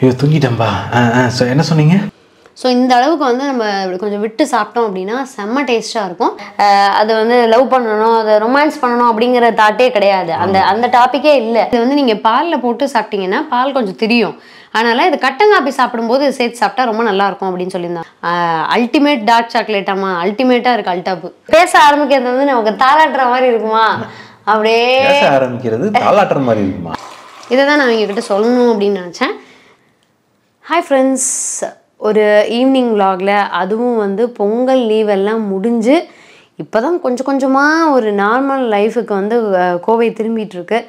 ஐயோ தூங்கிட்டம்பா ஆ ஸோ என்ன சொன்னீங்க ஸோ இந்த அளவுக்கு வந்து நம்ம கொஞ்சம் விட்டு சாப்பிட்டோம் அப்படின்னா செம்ம டேஸ்ட்டாக இருக்கும் அதை வந்து லவ் பண்ணணும் அதை ரொமான்ஸ் பண்ணணும் அப்படிங்கிற தாட்டே கிடையாது அந்த அந்த டாப்பிக்கே இல்லை இது வந்து நீங்கள் பாலில் போட்டு சாப்பிட்டீங்கன்னா பால் கொஞ்சம் திரியும் அதனால் இது கட்டங்காப்பி சாப்பிடும்போது சேர்த்து சாப்பிட்டா ரொம்ப நல்லாயிருக்கும் அப்படின்னு சொல்லியிருந்தாங்க அல்டிமேட் டார்க் சாக்லேட்டாமா அல்டிமேட்டாக இருக்குது அல்டாப்பு பேச ஆரம்பிக்கிறது வந்து நமக்கு தாளாட்டுற மாதிரி இருக்குமா அப்படியே ஆரம்பிக்கிறது தாளாட்டுற மாதிரி இருக்குமா இதை தான் நான் எங்ககிட்ட சொல்லணும் அப்படின்னு நினச்சேன் ஹாய் ஃப்ரெண்ட்ஸ் ஒரு ஈவினிங் விலாகில் அதுவும் வந்து பொங்கல் லீவ் எல்லாம் முடிஞ்சு இப்போ தான் கொஞ்சம் கொஞ்சமாக ஒரு நார்மல் லைஃபுக்கு வந்து கோவை திரும்பிகிட்ருக்கு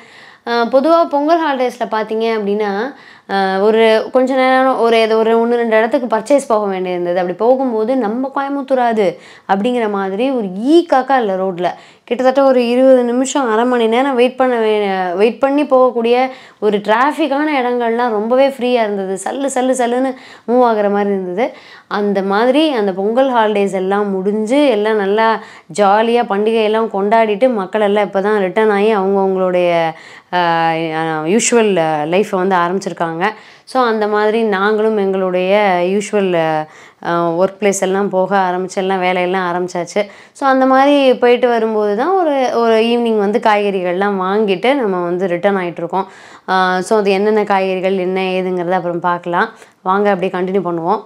பொதுவாக பொங்கல் ஹாலிடேஸில் பார்த்தீங்க அப்படின்னா ஒரு கொஞ்ச நேரம் ஒரு ஏதோ ஒரு ஒன்று ரெண்டு இடத்துக்கு பர்ச்சேஸ் போக வேண்டியிருந்தது அப்படி போகும்போது நம்ம கோயம்புத்தூராது அப்படிங்கிற மாதிரி ஒரு ஈ காக்கா இல்லை ரோட்டில் கிட்டத்தட்ட ஒரு இருபது நிமிஷம் அரை மணி நேரம் வெயிட் பண்ண வெயிட் பண்ணி போகக்கூடிய ஒரு டிராஃபிக்கான இடங்கள்லாம் ரொம்பவே ஃப்ரீயாக இருந்தது சல்லு சல்லு சல்லுன்னு மூவ் ஆகிற மாதிரி இருந்தது அந்த மாதிரி அந்த பொங்கல் ஹாலிடேஸ் எல்லாம் முடிஞ்சு எல்லாம் நல்லா ஜாலியாக பண்டிகையெல்லாம் கொண்டாடிட்டு மக்கள் எல்லாம் இப்போ தான் ரிட்டர்ன் ஆகி அவங்கவுங்களுடைய யூஷுவல் லைஃப்பை வந்து ஆரம்பிச்சிருக்காங்க ஸோ அந்த மாதிரி நாங்களும் எங்களுடைய யூஷுவல் ஒர்க் பிளேஸ் எல்லாம் போக ஆரம்பிச்சு எல்லாம் வேலையெல்லாம் ஆரம்பித்தாச்சு ஸோ அந்த மாதிரி போயிட்டு வரும்போது தான் ஒரு ஒரு ஈவினிங் வந்து காய்கறிகள்லாம் வாங்கிட்டு நம்ம வந்து ரிட்டர்ன் ஆகிட்டுருக்கோம் ஸோ அது என்னென்ன காய்கறிகள் என்ன ஏதுங்கிறத அப்புறம் பார்க்கலாம் வாங்க அப்படியே கண்டினியூ பண்ணுவோம்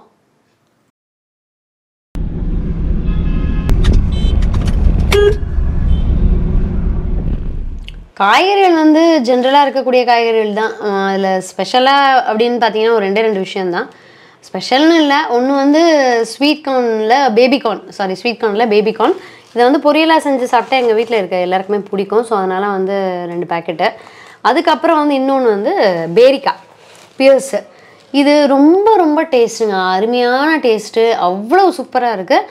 காய்கறிகள் வந்து ஜென்ரலாக இருக்கக்கூடிய காய்கறிகள் தான் அதில் ஸ்பெஷலாக அப்படின்னு பார்த்தீங்கன்னா ஒரு ரெண்டே ரெண்டு விஷயந்தான் ஸ்பெஷல்னு இல்லை ஒன்று வந்து ஸ்வீட் கார்னில் பேபிகார்ன் சாரி ஸ்வீட் கார்னில் பேபிகார்ன் இதை வந்து பொரியலாக செஞ்சு சாப்பிட்டா எங்கள் வீட்டில் இருக்க எல்லாருக்குமே பிடிக்கும் ஸோ அதனால் வந்து ரெண்டு பேக்கெட்டு அதுக்கப்புறம் வந்து இன்னொன்று வந்து பேரிக்காய் பியர்ஸு இது ரொம்ப ரொம்ப டேஸ்ட்டுங்க அருமையான டேஸ்ட்டு அவ்வளோ சூப்பராக இருக்குது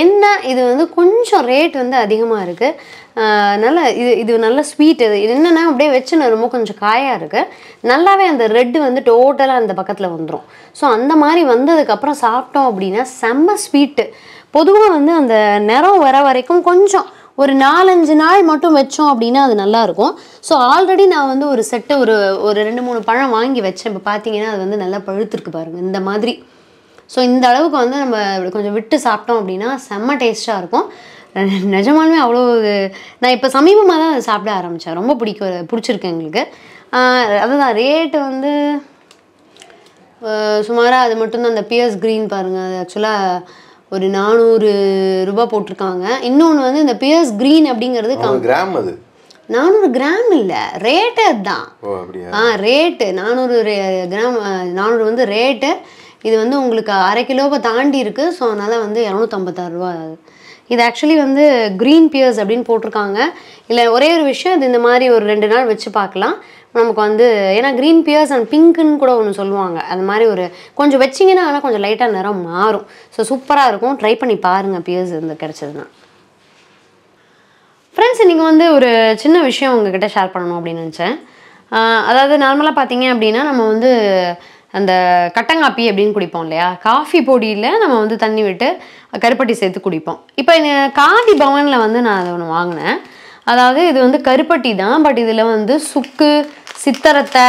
என்ன இது வந்து கொஞ்சம் ரேட் வந்து அதிகமாக இருக்குது நல்ல இது இது நல்ல ஸ்வீட் இது என்னென்னா அப்படியே வச்சுன்னு ரொம்ப கொஞ்சம் காயாக இருக்குது நல்லாவே அந்த ரெட்டு வந்து டோட்டலாக அந்த பக்கத்தில் வந்துடும் ஸோ அந்த மாதிரி வந்ததுக்கப்புறம் சாப்பிட்டோம் அப்படின்னா செம்ம ஸ்வீட்டு பொதுவாக வந்து அந்த நிறம் வர வரைக்கும் கொஞ்சம் ஒரு நாலஞ்சு நாள் மட்டும் வச்சோம் அப்படின்னா அது நல்லாயிருக்கும் ஸோ ஆல்ரெடி நான் வந்து ஒரு செட்டு ஒரு ஒரு ரெண்டு மூணு பழம் வாங்கி வச்சேன் இப்போ பார்த்தீங்கன்னா அது வந்து நல்லா பழுத்திருக்கு பாருங்கள் இந்த மாதிரி ஸோ இந்த அளவுக்கு வந்து நம்ம கொஞ்சம் விட்டு சாப்பிட்டோம் அப்படின்னா செம்ம டேஸ்ட்டாக இருக்கும் நிஜமாலுமே அவ்வளோ நான் இப்போ சமீபமாக தான் அதை சாப்பிட ஆரம்பித்தேன் ரொம்ப பிடிக்கும் பிடிச்சிருக்கு எங்களுக்கு அதுதான் ரேட்டு வந்து சுமாராக அது மட்டும்தான் அந்த பியர்ஸ் க்ரீன் பாருங்கள் அது ஆக்சுவலாக ஒரு நானூறு ரூபாய் போட்டிருக்காங்க இன்னொன்று வந்து இந்த பியர்ஸ் க்ரீன் அப்படிங்கிறது கிராம் அது நானூறு கிராம் இல்லை ரேட்டு அதுதான் ஆ ரேட்டு நானூறு கிராம் நானூறு வந்து ரேட்டு இது வந்து உங்களுக்கு அரை கிலோவை தாண்டி இருக்குது ஸோ அதனால் வந்து இரநூத்தம்பத்தாறுரூவா இது ஆக்சுவலி வந்து க்ரீன் பியர்ஸ் அப்படின்னு போட்டிருக்காங்க இல்லை ஒரே ஒரு விஷயம் இது இந்த மாதிரி ஒரு ரெண்டு நாள் வச்சு பார்க்கலாம் நமக்கு வந்து ஏன்னா க்ரீன் பியர்ஸ் அண்ட் பிங்க்குன்னு கூட ஒன்று சொல்லுவாங்க அந்த மாதிரி ஒரு கொஞ்சம் வச்சிங்கன்னா கொஞ்சம் லைட்டாக நிறம் மாறும் ஸோ சூப்பராக இருக்கும் ட்ரை பண்ணி பாருங்கள் பியர்ஸ் இந்த கிடச்சதுன்னா ஃப்ரெண்ட்ஸ் இன்றைக்கி வந்து ஒரு சின்ன விஷயம் உங்ககிட்ட ஷேர் பண்ணணும் அப்படின்னு நினச்சேன் அதாவது நார்மலாக பார்த்தீங்க அப்படின்னா நம்ம வந்து அந்த கட்டங்காப்பி அப்படின்னு குடிப்போம் இல்லையா காஃபி பொடியில் நம்ம வந்து தண்ணி விட்டு கருப்பட்டி சேர்த்து குடிப்போம் இப்போ காதி பவனில் வந்து நான் அதை ஒன்று வாங்கினேன் அதாவது இது வந்து கருப்பட்டி தான் பட் இதில் வந்து சுக்கு சித்தரத்தை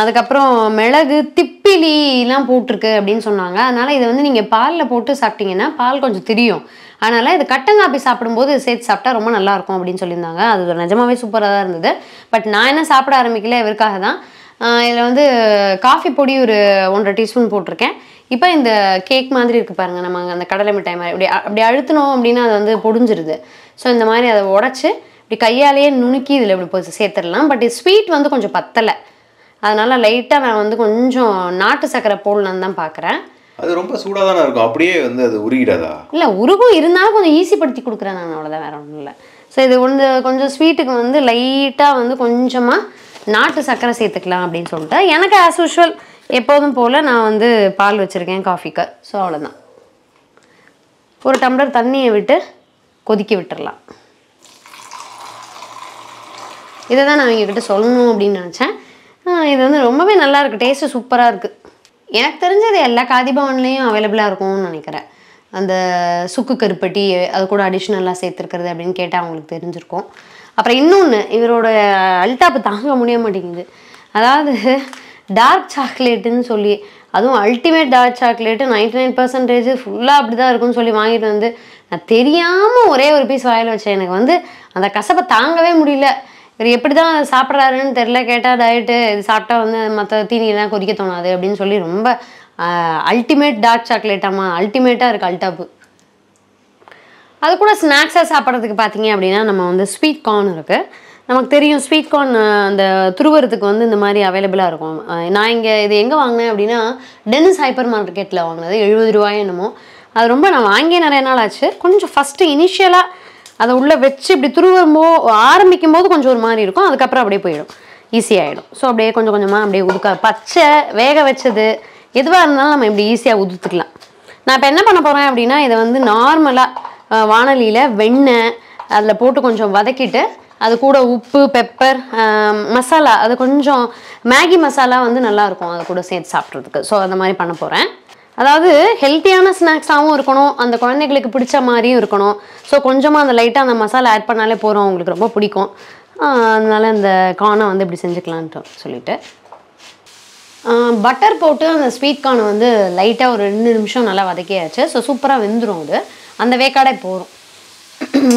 அதுக்கப்புறம் மிளகு திப்பிலிலாம் போட்டிருக்கு அப்படின்னு சொன்னாங்க அதனால் இதை வந்து நீங்கள் பாலில் போட்டு சாப்பிட்டீங்கன்னா பால் கொஞ்சம் திரியும் அதனால் இது கட்டங்காப்பி சாப்பிடும்போது சேர்த்து சாப்பிட்டா ரொம்ப நல்லாயிருக்கும் அப்படின்னு சொல்லியிருந்தாங்க அது நிஜமாவே சூப்பராக தான் இருந்தது பட் நான் என்ன சாப்பிட ஆரம்பிக்கல இவருக்காக தான் இதில் வந்து காஃபி பொடி ஒரு ஒன்றரை டீஸ்பூன் போட்டிருக்கேன் இப்போ இந்த கேக் மாதிரி இருக்குது பாருங்கள் நம்ம அந்த கடலை மிட்டாய் மாதிரி அப்படி அப்படி அழுத்தினோம் அப்படின்னா அது வந்து பொடிஞ்சிருது ஸோ இந்த மாதிரி அதை உடச்சி இப்படி கையாலேயே நுணுக்கி இதில் இப்படி போய் சேர்த்துடலாம் பட் ஸ்வீட் வந்து கொஞ்சம் பத்தலை அதனால் லைட்டாக நான் வந்து கொஞ்சம் நாட்டு சர்க்கரை போடலான்னு தான் பார்க்குறேன் அது ரொம்ப சூடாக தானே இருக்கும் அப்படியே வந்து அது உருகிடாதா இல்லை உருகும் இருந்தாலும் கொஞ்சம் ஈஸிப்படுத்தி கொடுக்குறேன் நான் அவ்வளோதான் வேற ஒன்றும் இல்லை ஸோ இது வந்து கொஞ்சம் ஸ்வீட்டுக்கு வந்து லைட்டாக வந்து கொஞ்சமாக நாட்டு சர்க்கரை சேர்த்துக்கலாம் அப்படின்னு சொல்லிட்டு எனக்கு ஆஸ் யூஷுவல் எப்போதும் போல் நான் வந்து பால் வச்சுருக்கேன் காஃபிக்கு ஸோ அவ்வளோதான் ஒரு டம்ளர் தண்ணியை விட்டு கொதிக்க விட்டுடலாம் இதை தான் நான் இவங்கக்கிட்ட சொல்லணும் அப்படின்னு நினச்சேன் இது வந்து ரொம்பவே நல்லா டேஸ்ட்டு சூப்பராக இருக்குது எனக்கு தெரிஞ்சது எல்லா காதிபவன்லேயும் அவைலபிளாக இருக்கும்னு நினைக்கிறேன் அந்த சுக்கு கருப்பட்டி அது கூட அடிஷ்னலாக சேர்த்துருக்கிறது அப்படின்னு கேட்டால் அவங்களுக்கு தெரிஞ்சிருக்கும் அப்புறம் இன்னொன்று இவரோட அல்டாப்பு தாங்க முடிய மாட்டேங்குது அதாவது டார்க் சாக்லேட்டுன்னு சொல்லி அதுவும் ultimate dark chocolate ninety nine percentage ஃபுல்லாக அப்படி தான் இருக்கும்னு சொல்லி வாங்கிட்டு வந்து நான் தெரியாமல் ஒரே ஒரு பீஸ் வாயில் வச்சேன் எனக்கு வந்து அந்த கசப்பை தாங்கவே முடியல இவர் எப்படி தான் சாப்பிட்றாருன்னு தெரில கேட்டால் டயட்டு இது சாப்பிட்டா வந்து மற்ற தீனியெல்லாம் கொதிக்க தோணாது அப்படின்னு சொல்லி ரொம்ப அல்டிமேட் டார்க் சாக்லேட்டாம்மா அல்டிமேட்டாக இருக்குது அல்டாப்பு அது கூட ஸ்நாக்ஸாக சாப்பிட்றதுக்கு பார்த்தீங்க அப்படின்னா நம்ம வந்து ஸ்வீட் கார்ன் இருக்குது நமக்கு தெரியும் ஸ்வீட் கார்ன் அந்த துருவரத்துக்கு வந்து இந்த மாதிரி அவைலபிளாக இருக்கும் நான் இங்கே இது எங்கே வாங்கினேன் அப்படின்னா டென்னிஸ் ஹைப்பர் மார்க்கெட்டில் வாங்கினது எழுபது ரூபாய் என்னமோ அது ரொம்ப நான் வாங்கி நிறைய நாள் ஆச்சு கொஞ்சம் ஃபஸ்ட்டு இனிஷியலாக அதை உள்ளே வச்சு இப்படி துருவரும்போ ஆரம்பிக்கும் போது கொஞ்சம் ஒரு மாதிரி இருக்கும் அதுக்கப்புறம் அப்படியே போயிடும் ஈஸியாகிடும் ஸோ அப்படியே கொஞ்சம் கொஞ்சமாக அப்படியே உதுக்க பச்சை வேக வச்சது எதுவாக இருந்தாலும் நம்ம இப்படி ஈஸியாக உதுத்துக்கலாம் நான் இப்போ என்ன பண்ண போகிறேன் அப்படின்னா இதை வந்து நார்மலாக வானலியில் வெண்ணெய் அதில் போட்டு கொஞ்சம் வதக்கிட்டு அது கூட உப்பு பெப்பர் மசாலா அது கொஞ்சம் மேகி மசாலா வந்து நல்லாயிருக்கும் அதை கூட சேர்த்து சாப்பிட்றதுக்கு ஸோ அந்த மாதிரி பண்ண போகிறேன் அதாவது ஹெல்த்தியான ஸ்நாக்ஸாகவும் இருக்கணும் அந்த குழந்தைகளுக்கு பிடிச்ச மாதிரியும் இருக்கணும் ஸோ கொஞ்சமாக அந்த லைட்டாக அந்த மசாலா ஆட் பண்ணாலே போகிறோம் அவங்களுக்கு ரொம்ப பிடிக்கும் அதனால் அந்த கானை வந்து இப்படி செஞ்சுக்கலான்ட்டு சொல்லிவிட்டு பட்டர் போட்டு அந்த ஸ்வீட் கார்னை வந்து லைட்டாக ஒரு ரெண்டு நிமிஷம் நல்லா வதக்கியாச்சு ஸோ சூப்பராக வெந்துடும் அது அந்த வேக்காடே போதும்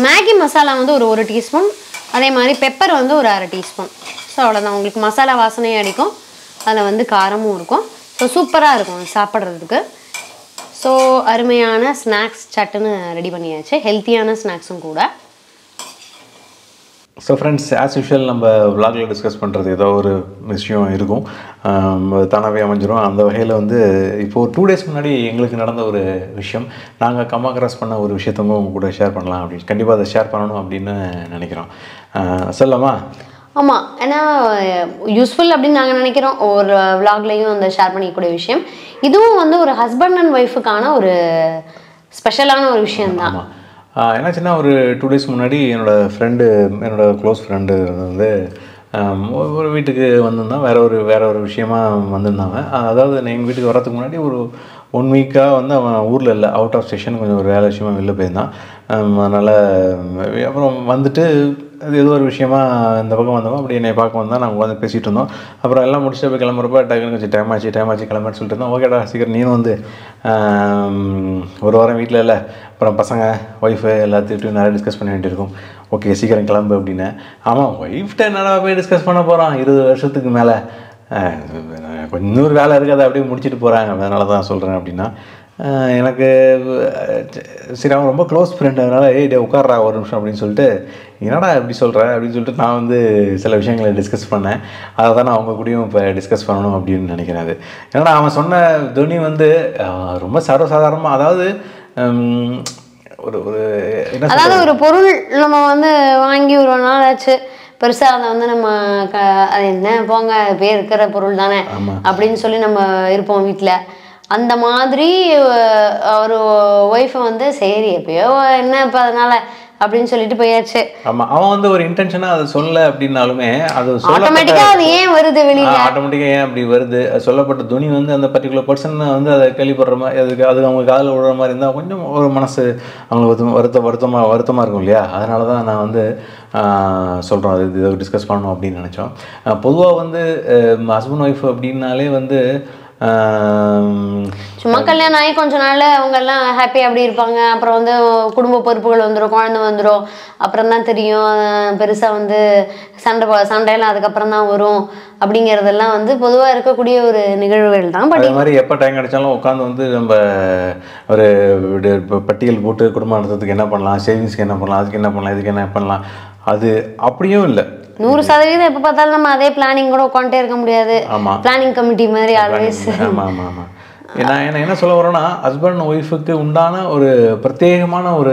மேகி மசாலா வந்து ஒரு ஒரு டீஸ்பூன் அதே மாதிரி பெப்பர் வந்து ஒரு அரை டீஸ்பூன் ஸோ அவ்வளோதான் உங்களுக்கு மசாலா வாசனையும் அடிக்கும் அதில் வந்து காரமும் இருக்கும் ஸோ சூப்பராக இருக்கும் சாப்பிட்றதுக்கு ஸோ அருமையான ஸ்நாக்ஸ் சட்டுன்னு ரெடி பண்ணியாச்சு ஹெல்த்தியான ஸ்நாக்ஸும் கூட ஸோ ஃப்ரெண்ட்ஸ் ஆஸ் யூஷுவல் நம்ம விலாகில் டிஸ்கஸ் பண்ணுறது ஏதோ ஒரு விஷயம் இருக்கும் தானாகவே அமைஞ்சிரும் அந்த வகையில் வந்து இப்போது டூ டேஸ் முன்னாடி எங்களுக்கு நடந்த ஒரு விஷயம் நாங்கள் கம்மா கிராஸ் பண்ண ஒரு விஷயத்தவங்க உங்கள் கூட ஷேர் பண்ணலாம் அப்படின்னு கண்டிப்பாக அதை ஷேர் பண்ணணும் அப்படின்னு நினைக்கிறோம் சொல்லமா ஆமாம் ஏன்னா யூஸ்ஃபுல் அப்படின்னு நாங்கள் நினைக்கிறோம் ஒரு விலாக்லேயும் அந்த ஷேர் பண்ணிக்கக்கூடிய விஷயம் இதுவும் வந்து ஒரு ஹஸ்பண்ட் அண்ட் ஒய்ஃபுக்கான ஒரு ஸ்பெஷலான ஒரு விஷயம் தான் என்னாச்சுன்னா ஒரு டூ டேஸ் முன்னாடி என்னோடய ஃப்ரெண்டு என்னோடய க்ளோஸ் ஃப்ரெண்டு வந்து ஒரு வீட்டுக்கு வந்திருந்தான் வேற ஒரு வேற ஒரு விஷயமா வந்திருந்தாங்க அதாவது எங்கள் வீட்டுக்கு வர்றதுக்கு முன்னாடி ஒரு ஒன் வீக்காக வந்து அவன் ஊரில் இல்லை அவுட் ஆஃப் ஸ்டேஷன் கொஞ்சம் ஒரு வேலை விஷயமா வெளில போயிருந்தான் அதனால் அப்புறம் வந்துட்டு அது ஏதோ ஒரு விஷயமா இந்த பக்கம் வந்தவங்க அப்படி என்னை பார்க்க வந்தால் நாங்கள் உட்காந்து பேசிகிட்டு இருந்தோம் அப்புறம் எல்லாம் முடிச்சு போய் கிளம்புறப்ப டக்குன்னு கொஞ்சம் டைம் ஆச்சு டைம் ஆச்சு கிளம்புன்னு சொல்லிட்டு இருந்தோம் ஓகேடா சீக்கிரம் நீனும் வந்து ஒரு வாரம் வீட்டில் இல்லை அப்புறம் பசங்க ஒய்ஃபு எல்லாத்தையும் நிறைய டிஸ்கஸ் பண்ண வேண்டியிருக்கும் ஓகே சீக்கிரம் கிளம்பு அப்படின்னு ஆமாம் ஒய்ஃப்ட்ட என்னடா போய் டிஸ்கஸ் பண்ண போகிறோம் இருபது வருஷத்துக்கு மேலே இன்னொரு வேலை இருக்காது அப்படியே முடிச்சுட்டு போகிறாங்க அதனால தான் சொல்கிறேன் அப்படின்னா எனக்கு சரி அவன் ரொம்ப க்ளோஸ் ஃப்ரெண்ட் அதனால் ஏய் டே உட்காரா ஒரு நிமிஷம் அப்படின்னு சொல்லிட்டு என்னடா இப்படி சொல்கிற அப்படின்னு சொல்லிட்டு நான் வந்து சில விஷயங்களை டிஸ்கஸ் பண்ணேன் அதை தான் நான் அவங்க கூடயும் இப்போ டிஸ்கஸ் பண்ணணும் அப்படின்னு நினைக்கிறேன் அது ஏன்னா அவன் சொன்ன துணி வந்து ரொம்ப சர்வசாதாரணமாக அதாவது ஒரு ஒரு அதாவது ஒரு பொருள் நம்ம வந்து வாங்கி ஒரு நாள் ஆச்சு பெருசாக அதை வந்து நம்ம அது என்ன போங்க பேர் இருக்கிற பொருள் தானே அப்படின்னு சொல்லி நம்ம இருப்போம் வீட்டில் அந்த மாதிரி அவர் ஒய்ஃபை வந்து சரி எப்பயோ என்ன இப்போ அதனால அப்படின்னு சொல்லிட்டு போயாச்சு ஆமா அவன் வந்து ஒரு இன்டென்ஷனா அதை சொல்ல அப்படின்னாலுமே அது ஆட்டோமேட்டிக்கா அது ஏன் வருது வெளியில ஆட்டோமேட்டிக்கா ஏன் அப்படி வருது சொல்லப்பட்ட துணி வந்து அந்த பர்டிகுலர் பர்சன் வந்து அதை கேள்விப்படுற மாதிரி அதுக்கு அது அவங்க காதில் விடுற மாதிரி இருந்தால் கொஞ்சம் ஒரு மனசு அவங்களுக்கு வருத்த வருத்தமாக வருத்தமாக இருக்கும் இல்லையா அதனால தான் நான் வந்து சொல்கிறோம் அது இதை டிஸ்கஸ் பண்ணணும் அப்படின்னு நினச்சோம் பொதுவாக வந்து ஹஸ்பண்ட் ஒய்ஃப் அப்படின்னாலே வந்து சும்மா கல்யாணம் ஆகி கொஞ்ச நாள் அவங்க எல்லாம் ஹாப்பி அப்படி இருப்பாங்க அப்புறம் வந்து குடும்ப பொறுப்புகள் வந்துடும் குழந்தை வந்துடும் அப்புறம் தான் தெரியும் பெருசாக வந்து சண்டை சண்டையெல்லாம் அதுக்கப்புறம் தான் வரும் அப்படிங்கிறதெல்லாம் வந்து பொதுவாக இருக்கக்கூடிய ஒரு நிகழ்வுகள் தான் பட் அது மாதிரி எப்போ டைம் கிடைச்சாலும் உட்காந்து வந்து நம்ம ஒரு பட்டியல் போட்டு குடும்பம் நடத்துறதுக்கு என்ன பண்ணலாம் சேவிங்ஸ்க்கு என்ன பண்ணலாம் அதுக்கு என்ன பண்ணலாம் இதுக்கு என்ன பண்ணலாம் அது அப்படியும் இல்லை நூறு சதவீதம் எப்போ பார்த்தாலும் நம்ம அதே பிளானிங் கூட உட்காந்துட்டே இருக்க முடியாது பிளானிங் கமிட்டி மாதிரி ஆல்வேஸ் ஆமாம் ஆமா நான் என்ன என்ன சொல்ல வரேன்னா ஹஸ்பண்ட் ஒய்ஃபுக்கு உண்டான ஒரு பிரத்யேகமான ஒரு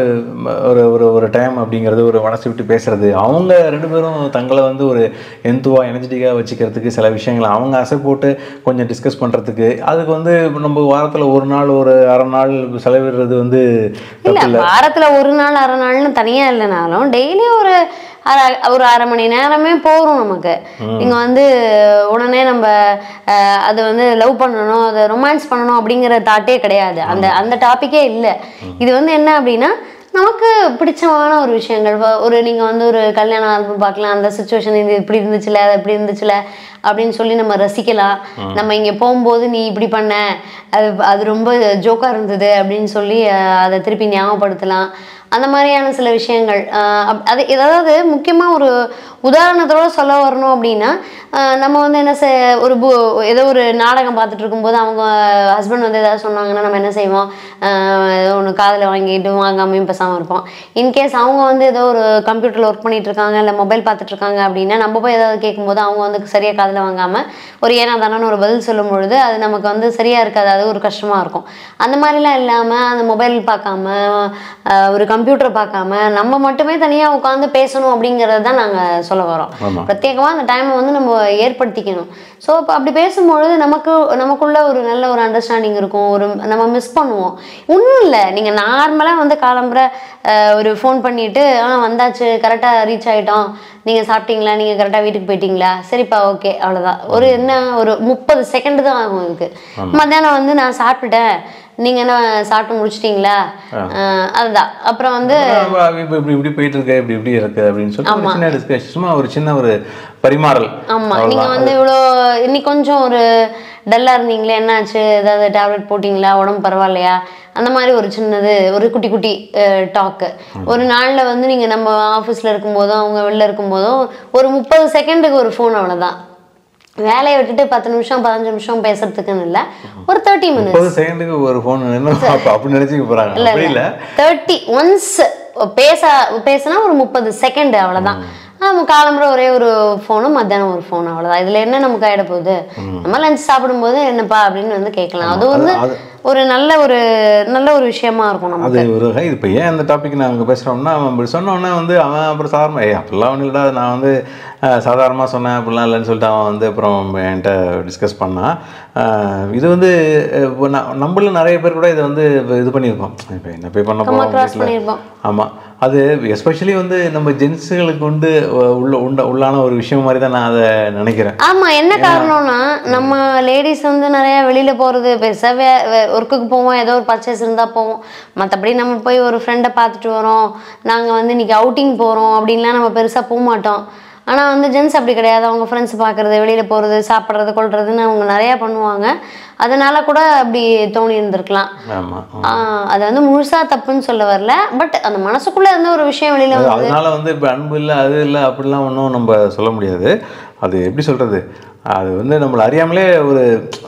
ஒரு ஒரு ஒரு டைம் அப்படிங்கிறது ஒரு மனசு விட்டு பேசுறது அவங்க ரெண்டு பேரும் தங்களை வந்து ஒரு எந்துவா எனர்ஜெட்டிக்காக வச்சுக்கிறதுக்கு சில விஷயங்களை அவங்க அசை போட்டு கொஞ்சம் டிஸ்கஸ் பண்ணுறதுக்கு அதுக்கு வந்து நம்ம வாரத்தில் ஒரு நாள் ஒரு அரை நாள் செலவிடுறது வந்து இல்லை வாரத்தில் ஒரு நாள் அரை நாள்னு தனியாக இல்லைனாலும் டெய்லி ஒரு அரை ஒரு அரை மணி நேரமே போகும் நமக்கு இங்கே வந்து உடனே நம்ம அதை வந்து லவ் பண்ணணும் அதை ரொமான்ஸ் பண்ணணும் அப்படிங்கிற தாட்டே கிடையாது அந்த அந்த டாப்பிக்கே இல்லை இது வந்து என்ன அப்படின்னா நமக்கு பிடிச்சமான ஒரு விஷயங்கள் ஒரு நீங்கள் வந்து ஒரு கல்யாணம் ஆல்பம் பார்க்கலாம் அந்த சுச்சுவேஷன் இது இப்படி இருந்துச்சுல அது இப்படி இருந்துச்சுல அப்படின்னு சொல்லி நம்ம ரசிக்கலாம் நம்ம இங்கே போகும்போது நீ இப்படி பண்ண அது அது ரொம்ப ஜோக்காக இருந்தது அப்படின்னு சொல்லி அதை திருப்பி ஞாபகப்படுத்தலாம் அந்த மாதிரியான சில விஷயங்கள் அது ஏதாவது முக்கியமாக ஒரு உதாரணத்தோடு சொல்ல வரணும் அப்படின்னா நம்ம வந்து என்ன செய் ஒரு பு ஏதோ ஒரு நாடகம் பார்த்துட்டு இருக்கும்போது அவங்க ஹஸ்பண்ட் வந்து ஏதாவது சொன்னாங்கன்னா நம்ம என்ன செய்வோம் ஏதோ ஒன்று காதில் வாங்கிட்டு வாங்காமையும் பேசாமல் இருப்போம் இன்கேஸ் அவங்க வந்து ஏதோ ஒரு கம்ப்யூட்டரில் ஒர்க் பண்ணிகிட்டு இருக்காங்க இல்லை மொபைல் பார்த்துட்ருக்காங்க அப்படின்னா நம்ம போய் ஏதாவது கேட்கும்போது அவங்க வந்து சரியாக காதில் வாங்காமல் ஒரு ஏனா தானோன்னு ஒரு பதில் சொல்லும் பொழுது அது நமக்கு வந்து சரியாக இருக்காது அது ஒரு கஷ்டமாக இருக்கும் அந்த மாதிரிலாம் இல்லாமல் அந்த மொபைல் பார்க்காம ஒரு கம்ப்யூட்டர் பார்க்காம நம்ம மட்டுமே தனியாக உட்காந்து பேசணும் அப்படிங்கிறது தான் நாங்கள் சொல்ல வரோம் பிரத்யேகமாக அந்த டைமை வந்து நம்ம ஏற்படுத்திக்கணும் ஸோ இப்போ அப்படி பேசும்பொழுது நமக்கு நமக்குள்ள ஒரு நல்ல ஒரு அண்டர்ஸ்டாண்டிங் இருக்கும் ஒரு நம்ம மிஸ் பண்ணுவோம் ஒன்றும் இல்லை நீங்கள் நார்மலாக வந்து காலம்புற ஒரு ஃபோன் பண்ணிவிட்டு ஆ வந்தாச்சு கரெக்டாக ரீச் ஆகிட்டோம் நீங்கள் சாப்பிட்டீங்களா நீங்கள் கரெக்டாக வீட்டுக்கு போயிட்டீங்களா சரிப்பா ஓகே அவ்வளோதான் ஒரு என்ன ஒரு முப்பது செகண்ட் தான் ஆகும் இதுக்கு மத்தியானம் வந்து நான் சாப்பிட்டுட்டேன் நீங்கள் என்ன சாப்பிட்டு முடிச்சிட்டீங்களா அதுதான் அப்புறம் வந்து இப்படி இப்படி போயிட்டு இருக்கு இப்படி இப்படி இருக்கு அப்படின்னு சொல்லி சின்ன டிஸ்கஷன் சும்மா ஒரு சின்ன ஒரு பரிமாறல் ஆமாம் நீங்கள் வந்து இவ்வளோ இன்னைக்கு கொஞ்சம் ஒரு டல்லாக இருந்தீங்களே என்னாச்சு ஏதாவது டேப்லெட் போட்டிங்களா உடம்பு பரவாயில்லையா அந்த மாதிரி ஒரு சின்னது ஒரு குட்டி குட்டி டாக்கு ஒரு நாளில் வந்து நீங்கள் நம்ம ஆஃபீஸில் இருக்கும்போதும் அவங்க வெளில இருக்கும்போதும் ஒரு முப்பது செகண்டுக்கு ஒரு ஃபோன் அவ்வளோதான் வேலையை விட்டுட்டு பத்து நிமிஷம் பதினஞ்சு நிமிஷம் பேசுறதுக்குன்னு இல்லை ஒரு தேர்ட்டி மினிட்ஸ் செகண்டுக்கு ஒரு ஃபோன் நினைச்சுக்க போகிறாங்க இல்லை தேர்ட்டி ஒன்ஸ் பேச பேசுனா ஒரு முப்பது செகண்ட் அவ்வளோதான் நம்ம காலம்புற ஒரே ஒரு ஃபோனும் மத்தியானம் ஒரு ஃபோன் அவ்வளோதான் இதில் என்ன நமக்கு ஆகிட போகுது நம்ம லஞ்ச் சாப்பிடும்போது என்னப்பா அப்படின்னு வந்து கேட்கலாம் அது வந்து ஒரு நல்ல ஒரு நல்ல ஒரு விஷயமா இருக்கும் நம்ம அது ஒரு இப்போ ஏன் இந்த டாபிக் நான் அங்கே பேசுகிறோம்னா அப்படி சொன்னோடனே வந்து அவன் அப்புறம் சாதாரண ஏ அப்படிலாம் ஒன்றும் இல்லை நான் வந்து சாதாரணமாக சொன்னேன் அப்படிலாம் இல்லைன்னு சொல்லிட்டு அவன் வந்து அப்புறம் என்கிட்ட டிஸ்கஸ் பண்ணான் இது வந்து இப்போ நம்மளும் நிறைய பேர் கூட இதை வந்து இது பண்ணியிருக்கோம் இப்போ என்ன போய் பண்ண போகிறோம் ஆமாம் அது எஸ்பெஷலி வந்து நம்ம ஜென்ஸுகளுக்கு வந்து உள்ள உண்ட உள்ளான ஒரு விஷயம் மாதிரி தான் நான் அதை நினைக்கிறேன் ஆமாம் என்ன காரணம்னா நம்ம லேடிஸ் வந்து நிறையா வெளியில் போகிறது பெருசாக ஒர்க்குக்கு போவோம் ஏதோ ஒரு பர்ச்சேஸ் இருந்தால் போவோம் மற்றபடி நம்ம போய் ஒரு ஃப்ரெண்டை பார்த்துட்டு வரோம் நாங்கள் வந்து இன்னைக்கு அவுட்டிங் போகிறோம் அப்படின்லாம் நம்ம பெருசாக போக மாட்டோம் ஆனால் வந்து ஜென்ஸ் அப்படி கிடையாது அவங்க ஃப்ரெண்ட்ஸ் பார்க்குறது வெளியில் போகிறது சாப்பிட்றது கொள்றதுன்னு அவங்க நிறையா பண்ணுவாங்க அதனால கூட அப்படி தோணி இருந்திருக்கலாம் அது வந்து முழுசா தப்புன்னு சொல்ல வரல பட் அந்த மனசுக்குள்ள இருந்த ஒரு விஷயம் வெளியில வந்து அதனால வந்து இப்போ அன்பு இல்லை அது இல்லை அப்படிலாம் ஒன்றும் நம்ம சொல்ல முடியாது அது எப்படி சொல்கிறது அது வந்து நம்மளை அறியாமலே ஒரு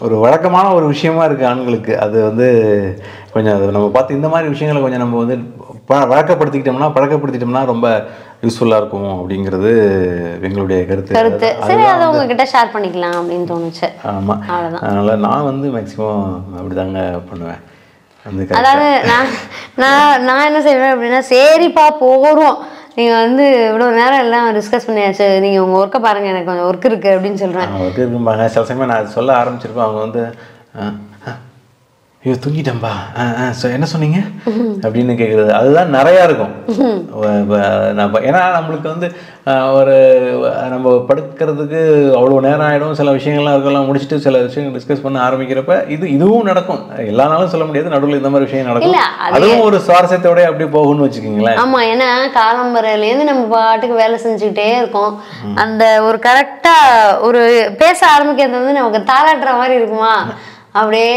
ஒரு வழக்கமான ஒரு விஷயமா இருக்குது ஆண்களுக்கு அது வந்து கொஞ்சம் அது நம்ம பார்த்து இந்த மாதிரி விஷயங்களை கொஞ்சம் நம்ம வந்து பழக்கப்படுத்திக்கிட்டோம்னா பழக்கப்படுத்திட்டோம்னா ரொம்ப யூஸ்ஃபுல்லாக இருக்கும் அப்படிங்கிறது எங்களுடைய கருத்து கருத்து சரி அதை உங்ககிட்ட ஷேர் பண்ணிக்கலாம் அப்படின்னு தோணுச்சு ஆமாம் அதனால் நான் வந்து மேக்ஸிமம் அப்படி தாங்க பண்ணுவேன் அதாவது நான் நான் நான் என்ன செய்வேன் அப்படின்னா சரிப்பா போகிறோம் நீங்கள் வந்து இவ்வளோ நேரம் எல்லாம் டிஸ்கஸ் பண்ணியாச்சு நீங்கள் உங்கள் ஒர்க்கை பாருங்கள் எனக்கு கொஞ்சம் ஒர்க் இருக்குது அப்படின்னு சொல்கிறேன் ஒர்க் இருக்கும்பாங்க சில சமயம் நான் சொல்ல ஆரம்பிச்சிருப்பேன் அவங்க வந்து ஐயோ தூங்கிட்டம்பா என்ன சொன்னீங்க அப்படின்னு கேட்குறது அதுதான் நிறையா இருக்கும் நம்ம ஏன்னா நம்மளுக்கு வந்து ஒரு நம்ம படுக்கிறதுக்கு அவ்வளோ நேரம் ஆகிடும் சில விஷயங்கள்லாம் இருக்கலாம் முடிச்சுட்டு சில விஷயங்கள் டிஸ்கஸ் பண்ண ஆரம்பிக்கிறப்ப இது இதுவும் நடக்கும் எல்லா நாளும் சொல்ல முடியாது நடுவில் இந்த மாதிரி விஷயம் நடக்கும் அதுவும் ஒரு சுவாரஸ்யத்தோட அப்படியே போகும்னு வச்சுக்கோங்களேன் ஆமாம் ஏன்னா காலம்பரையிலேருந்து நம்ம பாட்டுக்கு வேலை செஞ்சுக்கிட்டே இருக்கோம் அந்த ஒரு கரெக்டாக ஒரு பேச ஆரம்பிக்கிறது வந்து நமக்கு தாளாட்டுற மாதிரி இருக்குமா அப்படியே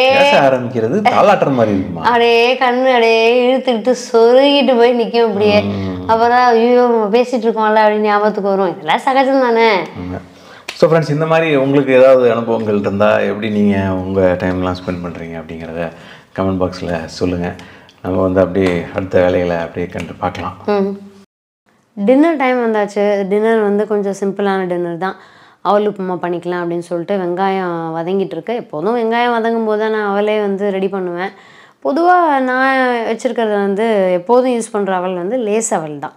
ஆரம்பிக்கிறது தாளாட்டுற மாதிரி இருக்குமா அப்படியே கண்ணு அப்படியே இழுத்துக்கிட்டு சொருகிட்டு போய் நிற்கும் அப்படியே அப்புறம் ஐயோ பேசிட்டு இருக்கோம்ல அப்படின்னு ஞாபகத்துக்கு வரும் இதெல்லாம் சகஜம் தானே ஸோ ஃப்ரெண்ட்ஸ் இந்த மாதிரி உங்களுக்கு ஏதாவது அனுபவங்கள் இருந்தால் எப்படி நீங்கள் உங்கள் டைம்லாம் ஸ்பெண்ட் பண்ணுறீங்க அப்படிங்கிறத கமெண்ட் பாக்ஸில் சொல்லுங்கள் நம்ம வந்து அப்படியே அடுத்த வேலைகளை அப்படியே கண்டு பார்க்கலாம் டின்னர் டைம் வந்தாச்சு டின்னர் வந்து கொஞ்சம் சிம்பிளான டின்னர் தான் அவல் உப்புமா பண்ணிக்கலாம் அப்படின்னு சொல்லிட்டு வெங்காயம் வதங்கிட்டு இருக்கு எப்போதும் வெங்காயம் வதங்கும் போது தான் நான் அவலே வந்து ரெடி பண்ணுவேன் பொதுவாக நான் வச்சுருக்கிறது வந்து எப்போதும் யூஸ் பண்ணுற அவல் வந்து லேஸ் அவல் தான்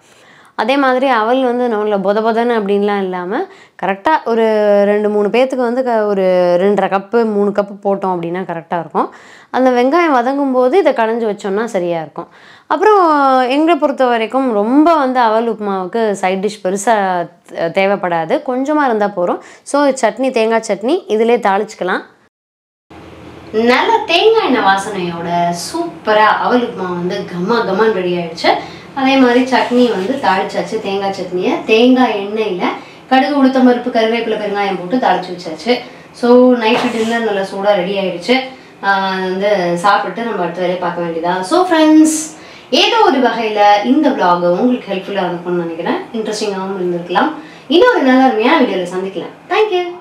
அதே மாதிரி அவள் வந்து நம்மளை பொத பொதன்னு அப்படின்லாம் இல்லாமல் கரெக்டாக ஒரு ரெண்டு மூணு பேர்த்துக்கு வந்து க ஒரு ரெண்டரை கப்பு மூணு கப்பு போட்டோம் அப்படின்னா கரெக்டாக இருக்கும் அந்த வெங்காயம் வதங்கும் போது இதை கடைஞ்சி வச்சோம்னா சரியாக இருக்கும் அப்புறம் எங்களை பொறுத்த வரைக்கும் ரொம்ப வந்து அவல் உப்புமாவுக்கு சைட் டிஷ் பெருசாக தேவைப்படாது கொஞ்சமாக இருந்தால் போகிறோம் ஸோ சட்னி தேங்காய் சட்னி இதிலே தாளிச்சிக்கலாம் நல்ல தேங்காய் எண்ணெய் வாசனையோட சூப்பராக அவல் உப்புமா வந்து கம்மா கம்மான்னு ரெடி ஆயிடுச்சு அதே மாதிரி சட்னி வந்து தாளிச்சாச்சு தேங்காய் சட்னியை தேங்காய் எண்ணெயில் கடுகு உளுத்தம் பருப்பு கருவேப்பிலை பெருங்காயம் போட்டு தாளிச்சு வச்சாச்சு ஸோ நைட்டு டின்னர் நல்லா சூடாக ரெடி ஆகிடுச்சு வந்து சாப்பிட்டு நம்ம அடுத்த வேலையை பார்க்க வேண்டியதா ஸோ ஃப்ரெண்ட்ஸ் ஏதோ ஒரு வகையில் இந்த விலாக் உங்களுக்கு ஹெல்ப்ஃபுல்லாக இருக்கும்னு நினைக்கிறேன் இன்ட்ரெஸ்டிங்காகவும் இருந்திருக்கலாம் இன்னொரு நல்ல அருமையான வீடியோவில் சந்திக்கலாம் தேங்க்யூ